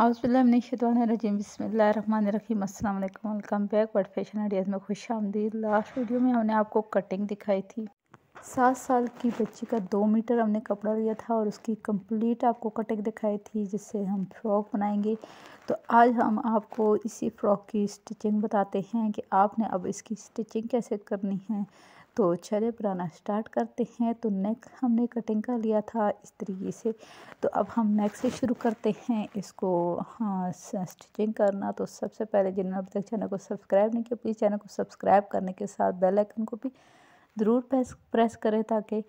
अउसबिल्लाशतवानरजीम बसमीम अस्सलाम welcome back world fashion ideas में खुश आमदी लास्ट वीडियो में हमने आपको कटिंग दिखाई थी सात साल की बच्ची का दो मीटर हमने कपड़ा लिया था और उसकी कंप्लीट आपको कटिंग दिखाई थी जिससे हम फ्रॉक बनाएंगे तो आज हम आपको इसी फ्रॉक की स्टिचिंग बताते हैं कि आपने अब इसकी स्टिचिंग कैसे करनी है तो चले बनाना स्टार्ट करते हैं तो नेक हमने कटिंग कर लिया था इस तरीके से तो अब हम नेक से शुरू करते हैं इसको हाँ स्टिचिंग करना तो सबसे पहले जिन्होंने अभी तक चैनल को सब्सक्राइब नहीं किया प्लीज़ चैनल को सब्सक्राइब करने के साथ बेल आइकन को भी ज़रूर प्रेस प्रेस करें ताकि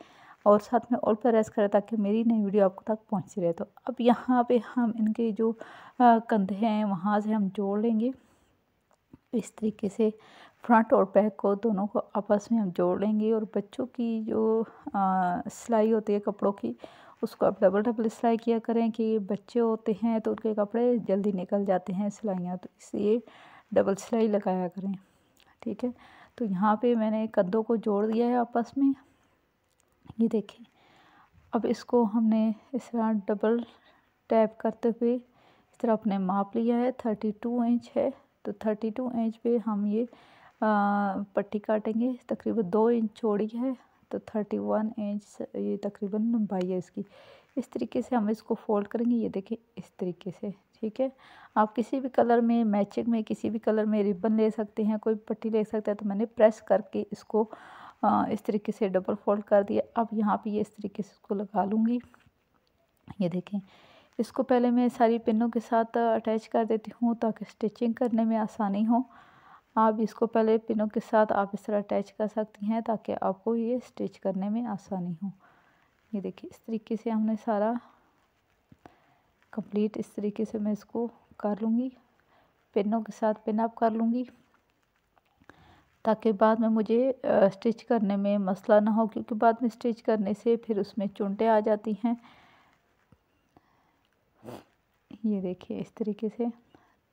और साथ में और प्रेस करें ताकि मेरी नई वीडियो आपको तक पहुँची रहे तो अब यहाँ पर हम इनके जो कंधे हैं वहाँ से हम जोड़ लेंगे इस तरीके से फ्रंट और बैक को दोनों को आपस में हम जोड़ लेंगे और बच्चों की जो सिलाई होती है कपड़ों की उसको आप डबल डबल सिलाई किया करें कि बच्चे होते हैं तो उनके कपड़े जल्दी निकल जाते हैं सिलाइयाँ तो इसलिए डबल सिलाई लगाया करें ठीक है तो यहाँ पे मैंने कंधों को जोड़ दिया है आपस में ये देखें अब इसको हमने इस तरह डबल टैप करते हुए इस तरह अपने माप लिया है थर्टी टू इंच है तो थर्टी टू इंच पे हम ये पट्टी काटेंगे तकरीबन दो इंच चौड़ी है तो थर्टी वन इंच ये तकरीबन लंबाई है इसकी इस तरीके से हम इसको फोल्ड करेंगे ये देखें इस तरीके से ठीक है आप किसी भी कलर में मैचिंग में किसी भी कलर में रिबन ले सकते हैं कोई पट्टी ले सकते हैं तो मैंने प्रेस करके इसको इस तरीके से डबल फोल्ड कर दिया अब यहाँ पे ये इस तरीके से इसको लगा लूँगी ये देखें इसको पहले मैं सारी पिनों के साथ अटैच कर देती हूँ ताकि स्टिचिंग करने में आसानी हो आप इसको पहले पिनों के साथ आप इस तरह अटैच कर सकती हैं ताकि आपको ये स्टिच करने में आसानी हो ये देखिए इस तरीके से हमने सारा कंप्लीट इस तरीके से मैं इसको कर लूँगी पिनों के साथ पिन अप कर लूँगी ताकि बाद में मुझे स्टिच करने में मसला ना हो क्योंकि बाद में स्टिच करने से फिर उसमें चुंटे आ जाती हैं ये देखिए इस तरीके से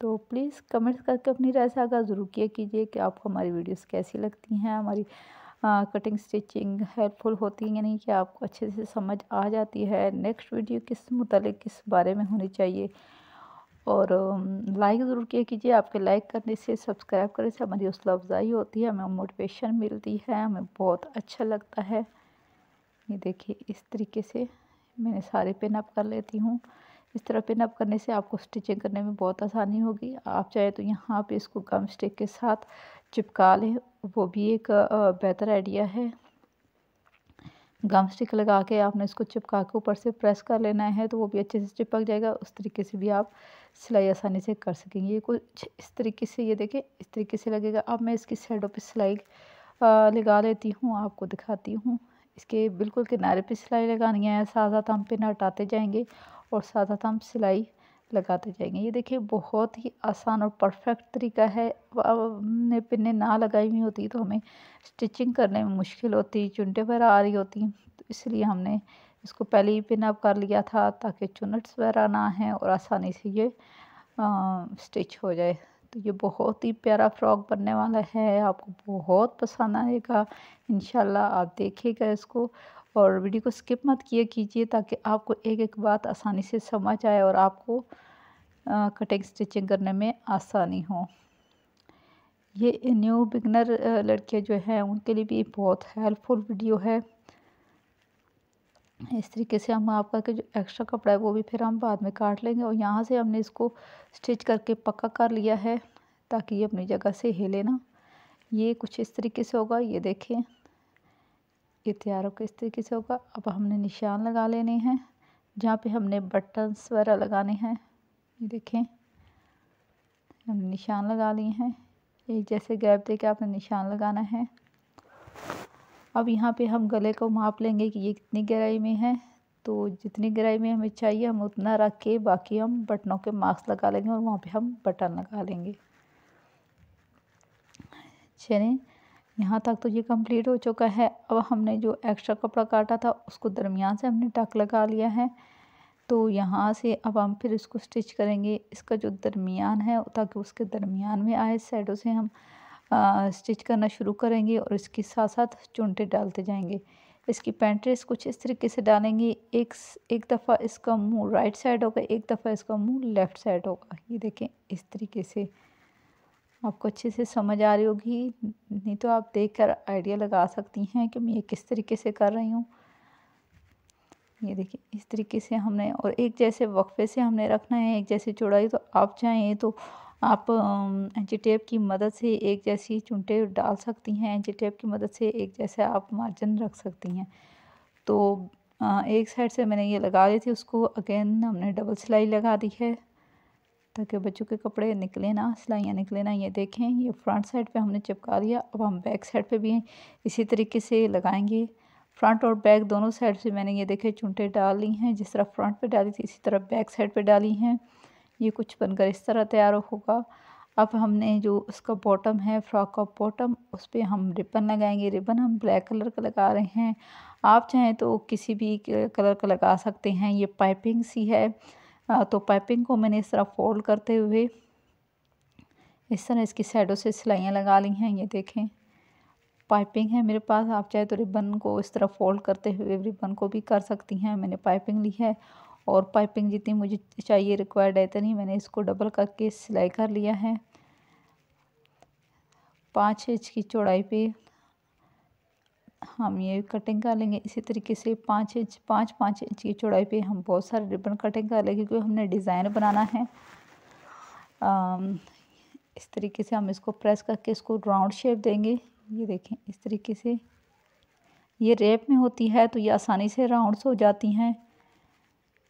तो प्लीज़ कमेंट्स करके अपनी राय से आगाह ज़रूर किया कीजिए कि आपको हमारी वीडियोस कैसी लगती हैं हमारी आ, कटिंग स्टिचिंग हेल्पफुल होती है नहीं कि आपको अच्छे से समझ आ जाती है नेक्स्ट वीडियो किस मुतल किस बारे में होनी चाहिए और लाइक ज़रूर किया कीजिए आपके लाइक करने से सब्सक्राइब करने से हमारी हौसला अफजाई होती है हमें मोटिवेशन मिलती है हमें बहुत अच्छा लगता है ये देखिए इस तरीके से मैंने सारे पेन अप कर लेती हूँ इस तरह पिन अप करने से आपको स्टिचिंग करने में बहुत आसानी होगी आप चाहे तो यहाँ पे इसको गम स्टिक के साथ चिपका लें वो भी एक बेहतर आइडिया है गम स्टिक लगा के आपने इसको चिपका के ऊपर से प्रेस कर लेना है तो वो भी अच्छे से चिपक जाएगा उस तरीके से भी आप सिलाई आसानी से कर सकेंगे कुछ इस तरीके से ये देखें इस तरीके से लगेगा अब मैं इसकी साइडों पर सिलाई लगा लेती हूँ आपको दिखाती हूँ इसके बिल्कुल किनारे पे सिलाई लगानी है साथ साथ हम पिन हटाते जाएंगे और साथ साथ हम सिलाई लगाते जाएंगे ये देखिए बहुत ही आसान और परफेक्ट तरीका है हमने पिन्ने ना लगाई हुई होती तो हमें स्टिचिंग करने में मुश्किल होती चुनटे वगैरह आ रही होती तो इसलिए हमने इसको पहले ही पिन अप कर लिया था ताकि चुनट्स वगैरह ना आएँ और आसानी से ये आ, स्टिच हो जाए तो ये बहुत ही प्यारा फ्रॉक बनने वाला है आपको बहुत पसंद आएगा इन आप देखिएगा इसको और वीडियो को स्किप मत किया कीजिए ताकि आपको एक एक बात आसानी से समझ आए और आपको कटिंग स्टिचिंग करने में आसानी हो ये न्यू बिगनर लड़के जो हैं उनके लिए भी बहुत हेल्पफुल वीडियो है इस तरीके से हम आपका के जो एक्स्ट्रा कपड़ा है वो भी फिर हम बाद में काट लेंगे और यहाँ से हमने इसको स्टिच करके पक्का कर लिया है ताकि ये अपनी जगह से हिले ना ये कुछ इस तरीके से होगा ये देखें ये तैयार होकर इस तरीके से होगा अब हमने निशान लगा लेने हैं जहाँ पे हमने बटन्स वगैरह लगाने हैं ये देखें हमने निशान लगा लिए हैं एक जैसे गैप दे के आपने निशान लगाना है अब यहाँ पे हम गले को माप लेंगे कि ये कितनी गहराई में है तो जितनी गहराई में हमें चाहिए हम उतना रख के बाकी हम बटनों के मार्क्स लगा लेंगे और वहाँ पे हम बटन लगा लेंगे चलें यहाँ तक तो ये कंप्लीट हो चुका है अब हमने जो एक्स्ट्रा कपड़ा काटा था उसको दरमियान से हमने टक लगा लिया है तो यहाँ से अब हम फिर इसको स्टिच करेंगे इसका जो दरमियान है ताकि उसके दरमियान में आए साइडों से हम आ, स्टिच करना शुरू करेंगे और इसके साथ साथ चुनटे डालते जाएंगे इसकी पेंट्रेस कुछ इस तरीके से डालेंगे एक एक दफ़ा इसका मुंह राइट साइड होगा एक दफ़ा इसका मुंह लेफ़्ट साइड होगा ये देखें इस तरीके से आपको अच्छे से समझ आ रही होगी नहीं तो आप देख कर आइडिया लगा सकती हैं कि मैं ये किस तरीके से कर रही हूँ ये देखिए इस तरीके से हमने और एक जैसे वक्फे से हमने रखना है एक जैसे चौड़ाई तो आप चाहें तो आप एंची टेप की मदद से एक जैसी चुंटे डाल सकती हैं एंची टेप की मदद से एक जैसे आप मार्जिन रख सकती हैं तो एक साइड से मैंने ये लगा ली थी उसको अगेन हमने डबल सिलाई लगा दी है ताकि बच्चों के कपड़े निकले ना सिलाइयाँ निकले ना ये देखें ये फ्रंट साइड पे हमने चिपका लिया अब हम बैक साइड पे भी इसी तरीके से लगाएंगे फ्रंट और बैक दोनों साइड से मैंने ये देखे चुंटे डाल ली हैं जिस तरह फ्रंट पे डाली थी इसी तरह बैक साइड पे डाली हैं ये कुछ बनकर इस तरह तैयार होगा अब हमने जो उसका बॉटम है फ्रॉक का बॉटम उस पर हम रिबन लगाएंगे रिबन हम ब्लैक कलर का लगा रहे हैं आप चाहें तो किसी भी कलर का लगा सकते हैं ये पाइपिंग सी है तो पाइपिंग को मैंने इस तरह फोल्ड करते हुए इस तरह इसकी साइडों से सिलाइयाँ लगा ली हैं ये देखें पाइपिंग है मेरे पास आप चाहे तो रिबन को इस तरह फोल्ड करते हुए रिबन को भी कर सकती हैं मैंने पाइपिंग ली है और पाइपिंग जितनी मुझे चाहिए रिक्वायर्ड है इतनी मैंने इसको डबल करके सिलाई कर लिया है पाँच इंच की चौड़ाई पे हम ये कटिंग कर लेंगे इसी तरीके से पाँच इंच पाँच पाँच इंच की चौड़ाई पे हम बहुत सारे रिबन कटिंग कर लेंगे क्योंकि हमने डिज़ाइन बनाना है इस तरीके से हम इसको प्रेस करके इसको राउंड शेप देंगे ये देखें इस तरीके से ये रेप में होती है तो ये आसानी से राउंड्स हो जाती हैं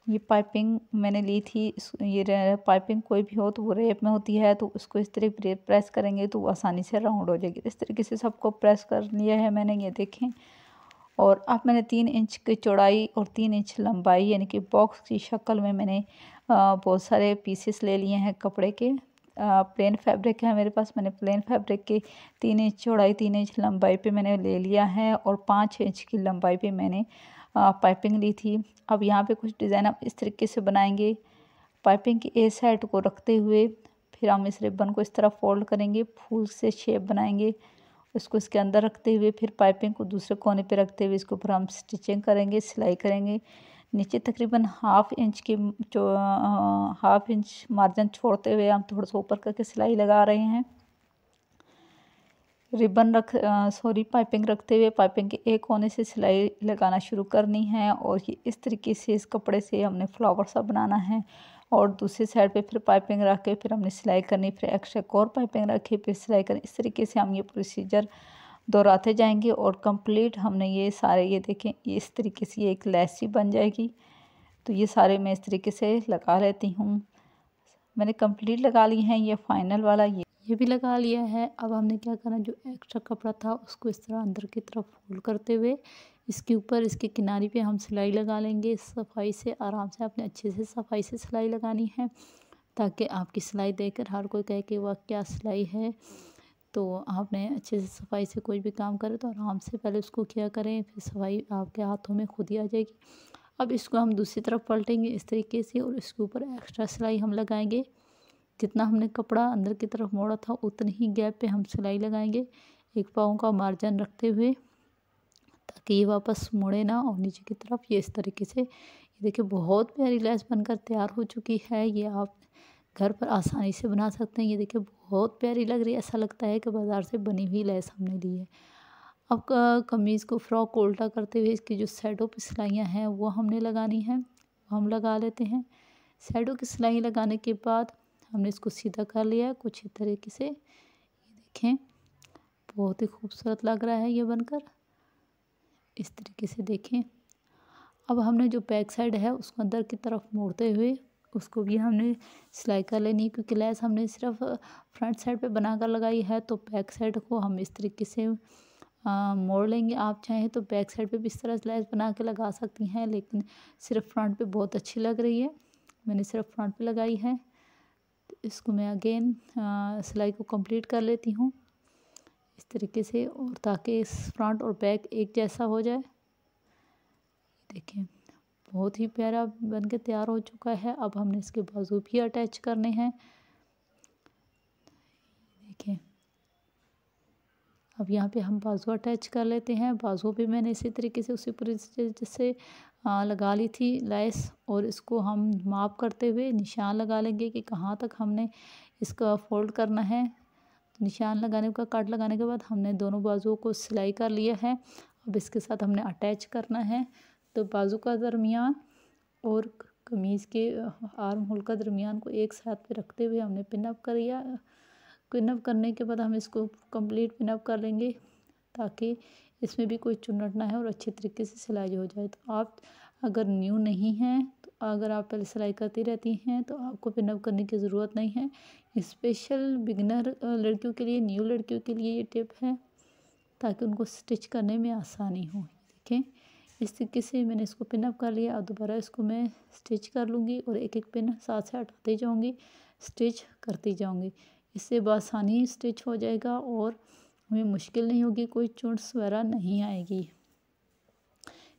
ये पाइपिंग मैंने ली थी ये पाइपिंग कोई भी हो तो वो रेप में होती है तो उसको इस तरह प्रेस करेंगे तो वो आसानी से राउंड हो जाएगी इस तरीके से सबको प्रेस कर लिया है मैंने ये देखें और अब मैंने तीन इंच की चौड़ाई और तीन इंच लंबाई यानी कि बॉक्स की शक्ल में मैंने बहुत सारे पीसेस ले लिए हैं कपड़े के प्लेन फैब्रिक है मेरे पास मैंने प्लेन फैब्रिक की तीन इंच चौड़ाई तीन इंच लंबाई पे मैंने ले लिया है और पाँच इंच की लंबाई पे मैंने पाइपिंग ली थी अब यहाँ पे कुछ डिज़ाइन आप इस तरीके से बनाएंगे पाइपिंग की ए साइड को रखते हुए फिर हम इस रिबन को इस तरह फोल्ड करेंगे फूल से शेप बनाएंगे उसको इसके अंदर रखते हुए फिर पाइपिंग को दूसरे कोने पर रखते हुए इसके ऊपर हम स्टिचिंग करेंगे सिलाई करेंगे नीचे तकरीबन हाफ इंच की जो हाफ इंच मार्जिन छोड़ते हुए हम थोड़ा सा ऊपर करके सिलाई लगा रहे हैं रिबन रख सॉरी पाइपिंग रखते हुए पाइपिंग के एक कोने से सिलाई लगाना शुरू करनी है और ये इस तरीके से इस कपड़े से हमने फ्लावर सा बनाना है और दूसरे साइड पे फिर पाइपिंग रख के फिर हमने सिलाई करनी फिर एक्स्ट्रा एक और पाइपिंग रखी फिर सिलाई करनी इस तरीके से हम ये प्रोसीजर दोहराते जाएंगे और कंप्लीट हमने ये सारे ये देखें इस तरीके से ये एक लैसी बन जाएगी तो ये सारे मैं इस तरीके से लगा लेती हूँ मैंने कंप्लीट लगा लिए हैं ये फाइनल वाला ये ये भी लगा लिया है अब हमने क्या करना जो एक्स्ट्रा कपड़ा था उसको इस तरह अंदर की तरफ फोल्ड करते हुए इसके ऊपर इसके किनारे पे हम सिलाई लगा लेंगे सफाई से आराम से आपने अच्छे से सफाई से सिलाई लगानी है ताकि आपकी सिलाई देखकर हर कोई कहे कि वह क्या सिलाई है तो आपने अच्छे से सफाई से कोई भी काम करें तो आराम से पहले उसको किया करें फिर सफाई आपके हाथों में खुद ही आ जाएगी अब इसको हम दूसरी तरफ पलटेंगे इस तरीके से और इसके ऊपर एक्स्ट्रा सिलाई हम लगाएंगे जितना हमने कपड़ा अंदर की तरफ मोड़ा था उतनी ही गैप पे हम सिलाई लगाएंगे एक पाँव का मार्जिन रखते हुए ताकि ये वापस मुड़े ना और नीचे की तरफ ये इस तरीके से ये देखिए बहुत प्यारी लैस बनकर तैयार हो चुकी है ये आप घर पर आसानी से बना सकते हैं ये देखिए बहुत प्यारी लग रही है ऐसा लगता है कि बाज़ार से बनी हुई लैस हमने ली है अब कमीज़ को फ्रॉक को उल्टा करते हुए इसकी जो सैडो पर सिलाइयाँ हैं वो हमने लगानी है हम लगा लेते हैं सैडो की सिलाई लगाने के बाद हमने इसको सीधा कर लिया कुछ इस तरीके से ये देखें बहुत ही खूबसूरत लग रहा है ये बनकर इस तरीके से देखें अब हमने जो बैक साइड है उसको अंदर की तरफ मोड़ते हुए उसको भी हमने सिलाई कर लेनी है क्योंकि लैस हमने सिर्फ फ्रंट साइड पे बनाकर लगाई है तो बैक साइड को हम इस तरीके से मोड़ लेंगे आप चाहें तो बैक साइड पे भी इस तरह लैस बना के लगा सकती हैं लेकिन सिर्फ फ्रंट पे बहुत अच्छी लग रही है मैंने सिर्फ फ्रंट पे लगाई है तो इसको मैं अगेन सिलाई को कम्प्लीट कर लेती हूँ इस तरीके से और ताकि फ्रंट और बैक एक जैसा हो जाए देखें बहुत ही प्यारा बन के तैयार हो चुका है अब हमने इसके बाजू भी अटैच करने हैं देखें अब यहाँ पे हम बाजू अटैच कर लेते हैं बाजू भी मैंने इसी तरीके से उसी पूरी से लगा ली थी लैस और इसको हम माप करते हुए निशान लगा लेंगे कि कहाँ तक हमने इसका फोल्ड करना है निशान लगाने का काट लगाने के बाद हमने दोनों बाजुओं को सिलाई कर लिया है अब इसके साथ हमने अटैच करना है तो बाजू का दरमियान और कमीज़ के आर्म होल का दरमियान को एक साथ पे रखते हुए हमने पिनअप कर लिया पिनअप करने के बाद हम इसको कंप्लीट पिनअप कर लेंगे ताकि इसमें भी कोई चुनट ना है और अच्छे तरीके से सिलाई हो जाए तो आप अगर न्यू नहीं हैं तो अगर आप पहले सिलाई करती रहती हैं तो आपको पिनअप करने की ज़रूरत नहीं है स्पेशल बिगनर लड़कियों के लिए न्यू लड़कियों के लिए ये टिप है ताकि उनको स्टिच करने में आसानी हो देखें इस तरीके से मैंने इसको पिन अप कर लिया और दोबारा इसको मैं स्टिच कर लूँगी और एक एक पिन साथ से हटाती जाऊँगी स्टिच करती जाऊँगी इससे बसानी स्टिच हो जाएगा और हमें मुश्किल नहीं होगी कोई चुंट्स वगैरह नहीं आएगी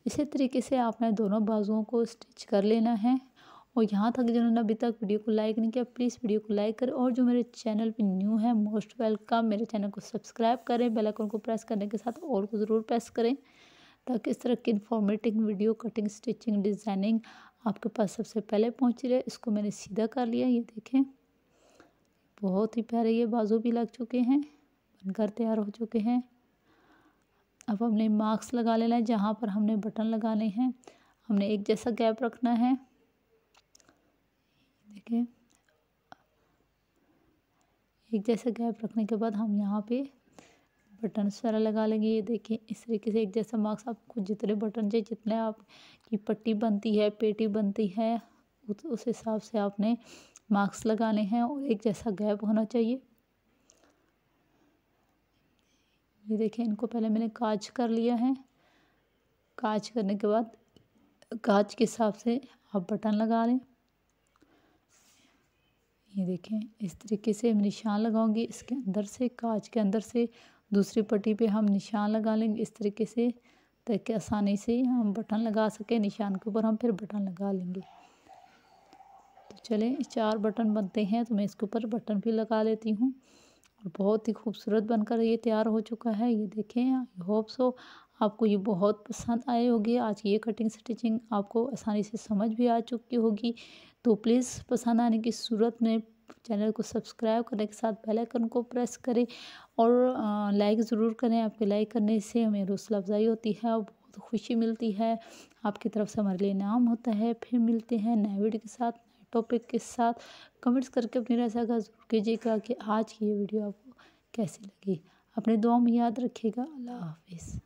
इसी तरीके से आपने दोनों बाजुओं को स्टिच कर लेना है और यहाँ तक जिन्होंने अभी तक वीडियो को लाइक नहीं किया प्लीज़ वीडियो को लाइक करें और जो मेरे चैनल पे न्यू है मोस्ट वेलकम मेरे चैनल को सब्सक्राइब करें बेल आइकन को प्रेस करने के साथ और को ज़रूर प्रेस करें ताकि इस तरह की informating video cutting stitching designing आपके पास सबसे पहले पहुँच रही है इसको मैंने सीधा कर लिया ये देखें बहुत ही प्यारे ये बाजू भी लग चुके हैं बनकर तैयार हो चुके हैं अब हमने मार्क्स लगा लेना है जहाँ पर हमने बटन लगाने हैं हमने एक जैसा गैप रखना है देखिए एक जैसा गैप रखने के बाद हम यहाँ पे बटन वगैरह लगा लेंगे ये देखें इस तरीके से एक जैसा मार्क्स आपको जितने बटन चाहिए जितने आपकी पट्टी बनती है पेटी बनती है उस हिसाब से आपने मार्क्स लगाने हैं और एक जैसा गैप होना चाहिए ये देखें इनको पहले मैंने काज कर लिया है काज करने के बाद काज के हिसाब से आप बटन लगा लें ये देखें इस तरीके से मैं निशान लगाऊंगी इसके अंदर से काज के अंदर से दूसरी पट्टी पे हम निशान लगा लेंगे इस तरीके से ताकि आसानी से हम बटन लगा सकें निशान के ऊपर हम फिर बटन लगा लेंगे तो चलें चार बटन बनते हैं तो मैं इसके ऊपर बटन भी लगा लेती हूँ और बहुत ही खूबसूरत बनकर ये तैयार हो चुका है ये देखें आई होप सो आपको ये बहुत पसंद आए होगी आज ये कटिंग स्टिचिंग आपको आसानी से समझ भी आ चुकी होगी तो प्लीज़ पसंद आने की सूरत में चैनल को सब्सक्राइब करने के साथ बेल आइकन को प्रेस करें और लाइक ज़रूर करें आपके लाइक करने से हमें हौसला अफजाई होती है और बहुत खुशी मिलती है आपकी तरफ से हमारे लिए इनाम होता है फिर मिलते हैं नए वीडियो के साथ नए टॉपिक के साथ कमेंट्स करके अपनी राय साझा जरूर कीजिएगा कि आज की ये वीडियो आपको कैसी लगी अपने दुआ में याद रखिएगा अल्लाह हाफिज़